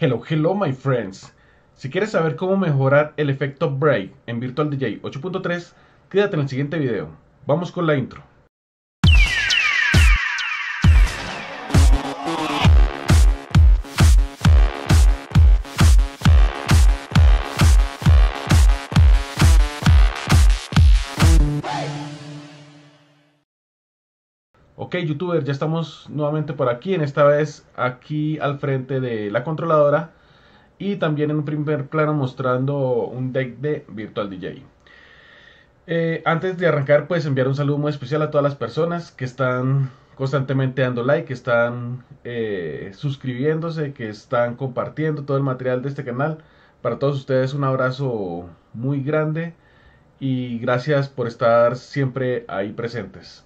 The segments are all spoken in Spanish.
Hello, hello my friends. Si quieres saber cómo mejorar el efecto Break en Virtual DJ 8.3, quédate en el siguiente video. Vamos con la intro. Ok, youtuber, ya estamos nuevamente por aquí, en esta vez aquí al frente de la controladora y también en un primer plano mostrando un deck de Virtual DJ. Eh, antes de arrancar, pues enviar un saludo muy especial a todas las personas que están constantemente dando like, que están eh, suscribiéndose, que están compartiendo todo el material de este canal. Para todos ustedes un abrazo muy grande y gracias por estar siempre ahí presentes.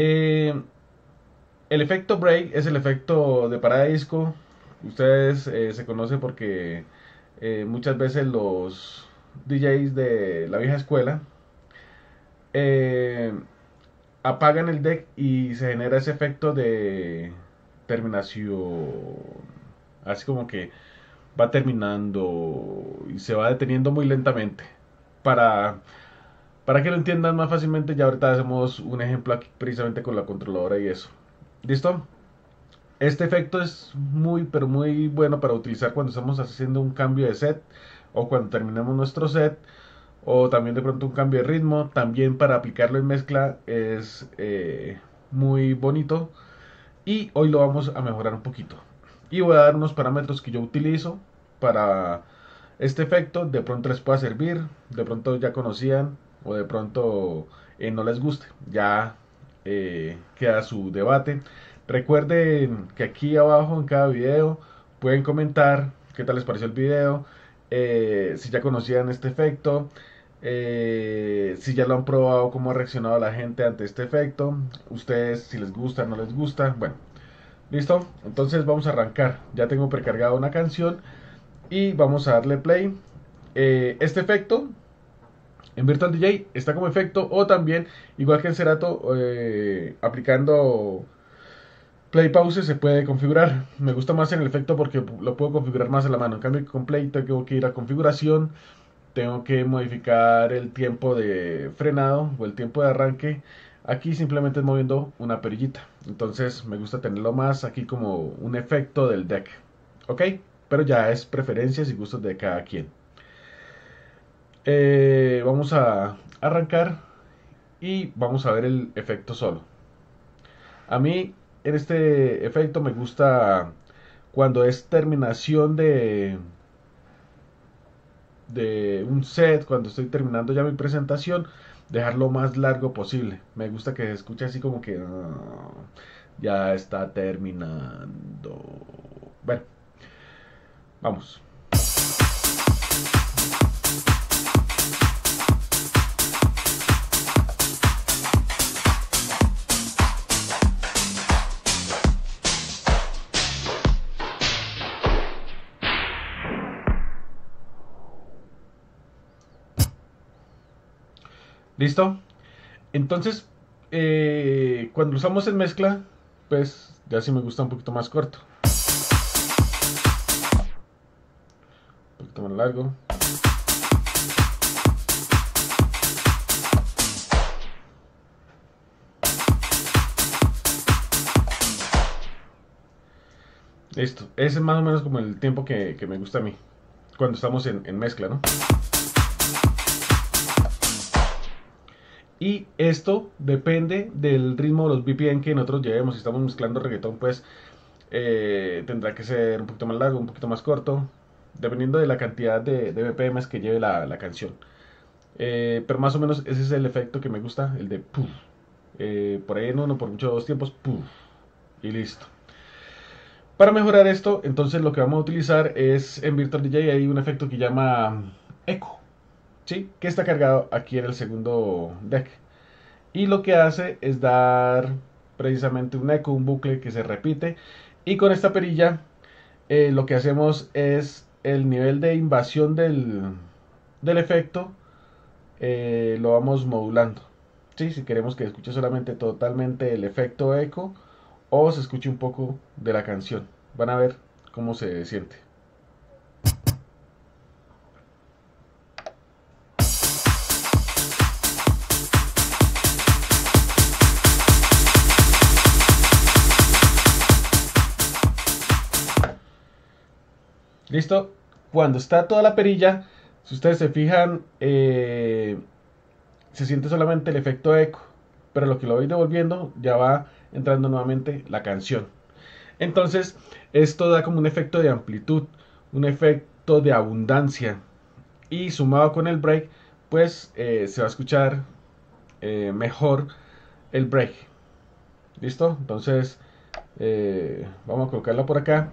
Eh, el efecto break es el efecto de parada disco. Ustedes eh, se conocen porque eh, muchas veces los DJs de la vieja escuela apagan el deck y se genera ese efecto de terminación. Así como que va terminando y se va deteniendo muy lentamente para para que lo entiendan más fácilmente, ya ahorita hacemos un ejemplo aquí precisamente con la controladora y eso. ¿Listo? Este efecto es muy, pero muy bueno para utilizar cuando estamos haciendo un cambio de set o cuando terminamos nuestro set o también de pronto un cambio de ritmo. También para aplicarlo en mezcla es eh, muy bonito y hoy lo vamos a mejorar un poquito. Y voy a dar unos parámetros que yo utilizo para este efecto. De pronto les pueda servir, de pronto ya conocían o de pronto eh, no les guste. Ya eh, queda su debate. Recuerden que aquí abajo en cada video pueden comentar qué tal les pareció el video, eh, si ya conocían este efecto, si ya lo han probado, cómo ha reaccionado la gente ante este efecto, ustedes si les gusta, no les gusta, bueno, listo, entonces vamos a arrancar, ya tengo precargada una canción y vamos a darle play. este efecto en Virtual DJ está como efecto o también, igual que en Serato, eh, aplicando play pause se puede configurar. Me gusta más en el efecto porque lo puedo configurar más a la mano. En cambio con play tengo que ir a configuración, tengo que modificar el tiempo de frenado o el tiempo de arranque. Aquí simplemente es moviendo una perillita. Entonces me gusta tenerlo más aquí como un efecto del deck. ¿Ok? Pero ya es preferencias y gustos de cada quien. Eh, vamos a arrancar y vamos a ver el efecto solo. A mí en este efecto me gusta cuando es terminación de de un set, cuando estoy terminando ya mi presentación, dejarlo más largo posible. Me gusta que se escuche así como que ah, ya está terminando. Bueno, vamos. ¿Listo? Entonces, eh, cuando usamos en mezcla, pues ya sí me gusta un poquito más corto. Un poquito más largo. Listo. Ese es más o menos como el tiempo que, me gusta a mí. Cuando estamos en, en mezcla, ¿no? Y esto depende del ritmo de los BPM que nosotros llevemos. Si estamos mezclando reggaetón, pues eh, tendrá que ser un poquito más largo, un poquito más corto, dependiendo de la cantidad de, de que lleve la, canción. Eh, pero más o menos ese es el efecto que me gusta, el de eh, por ahí en uno, por muchos dos tiempos, Y listo. Para mejorar esto, entonces lo que vamos a utilizar es en Virtual DJ hay un efecto que llama eco que está cargado aquí en el segundo deck. Y lo que hace es dar precisamente un eco, un bucle que se repite. Y con esta perilla eh, lo que hacemos es el nivel de invasión del, efecto eh, lo vamos modulando. ¿sí? Si queremos que escuche solamente totalmente el efecto eco o se escuche un poco de la canción. Van a ver cómo se siente. ¿Listo? Cuando está toda la perilla, si ustedes se fijan, eh, se siente solamente el efecto eco. Pero lo que lo voy devolviendo ya va entrando nuevamente la canción. Entonces, esto da como un efecto de amplitud, un efecto de abundancia. Y sumado con el break, pues eh, se va a escuchar eh, mejor el break. ¿Listo? Entonces, vamos a colocarla por acá.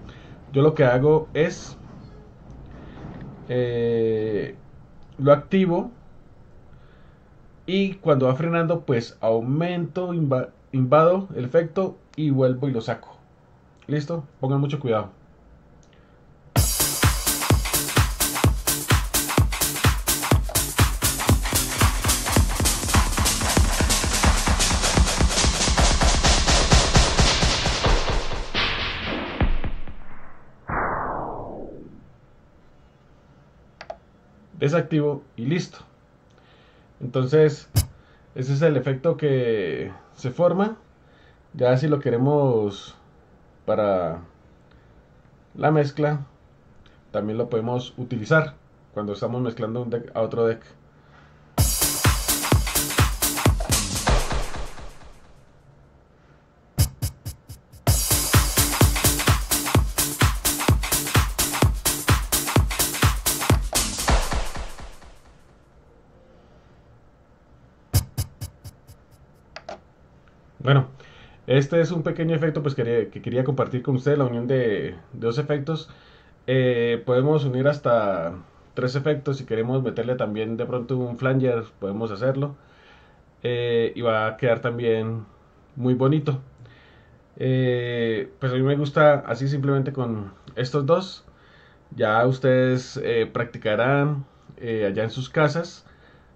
Yo lo que hago es eh, lo activo y cuando va frenando pues aumento, invado el efecto y vuelvo y lo saco. Listo, pongan mucho cuidado. activo y listo. Entonces, ese es el efecto que se forma. Ya si lo queremos para la mezcla, también lo podemos utilizar cuando estamos mezclando un deck a otro deck. Bueno, este es un pequeño efecto pues, que, que quería compartir con ustedes, la unión de, dos efectos. Eh, podemos unir hasta tres efectos, si queremos meterle también de pronto un flanger, podemos hacerlo. Eh, y va a quedar también muy bonito. Eh, pues a mí me gusta así simplemente con estos dos. Ya ustedes practicarán allá en sus casas,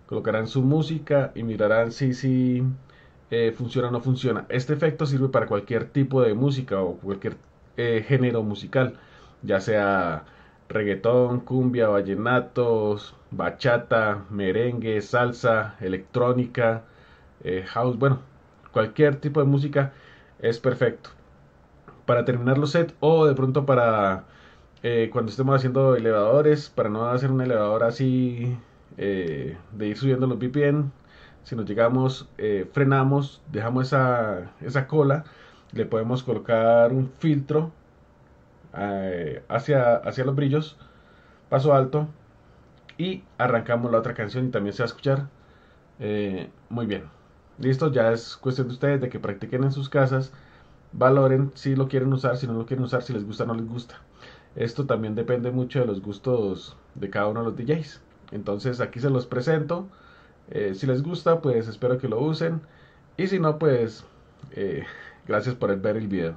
colocarán su música y mirarán si, si eh, funciona o no funciona. Este efecto sirve para cualquier tipo de música o cualquier eh, género musical, ya sea reggaetón, cumbia, vallenatos, bachata, merengue, salsa, electrónica, eh, house, bueno, cualquier tipo de música es perfecto. Para terminar los sets o de pronto para cuando estemos haciendo elevadores, para no hacer un elevador así de ir subiendo los VPN, si nos llegamos, eh, frenamos, dejamos esa, esa, cola, le podemos colocar un filtro eh, hacia, hacia los brillos, paso alto, y arrancamos la otra canción y también se va a escuchar eh, muy bien. Listo, ya es cuestión de ustedes de que practiquen en sus casas, valoren si lo quieren usar, si no lo quieren usar, si les gusta o no les gusta. Esto también depende mucho de los gustos de cada uno de los DJs. Entonces aquí se los presento. Eh, si les gusta, pues espero que lo usen. Y si no, pues eh, gracias por ver el video.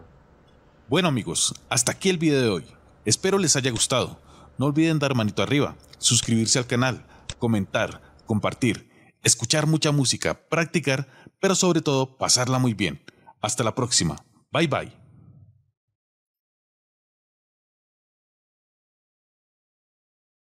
Bueno amigos, hasta aquí el video de hoy. Espero les haya gustado. No olviden dar manito arriba, suscribirse al canal, comentar, compartir, escuchar mucha música, practicar, pero sobre todo pasarla muy bien. Hasta la próxima. Bye bye.